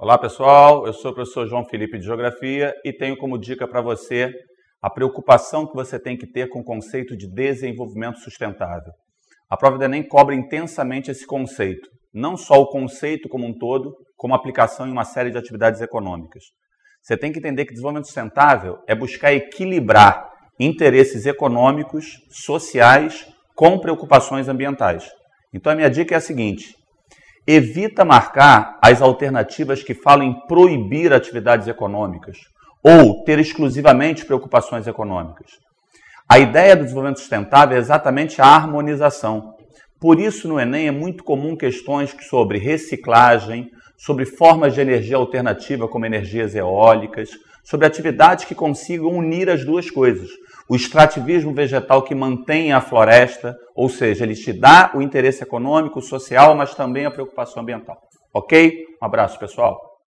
Olá pessoal, eu sou o professor João Felipe de Geografia e tenho como dica para você a preocupação que você tem que ter com o conceito de desenvolvimento sustentável. A prova do Enem cobra intensamente esse conceito, não só o conceito como um todo, como aplicação em uma série de atividades econômicas. Você tem que entender que desenvolvimento sustentável é buscar equilibrar interesses econômicos, sociais, com preocupações ambientais. Então a minha dica é a seguinte: evita marcar as alternativas que falam em proibir atividades econômicas ou ter exclusivamente preocupações econômicas. A ideia do desenvolvimento sustentável é exatamente a harmonização. Por isso, no Enem é muito comum questões sobre reciclagem, sobre formas de energia alternativa, como energias eólicas, sobre atividades que consigam unir as duas coisas. O extrativismo vegetal que mantém a floresta, ou seja, ele te dá o interesse econômico, social, mas também a preocupação ambiental. Ok? Um abraço, pessoal.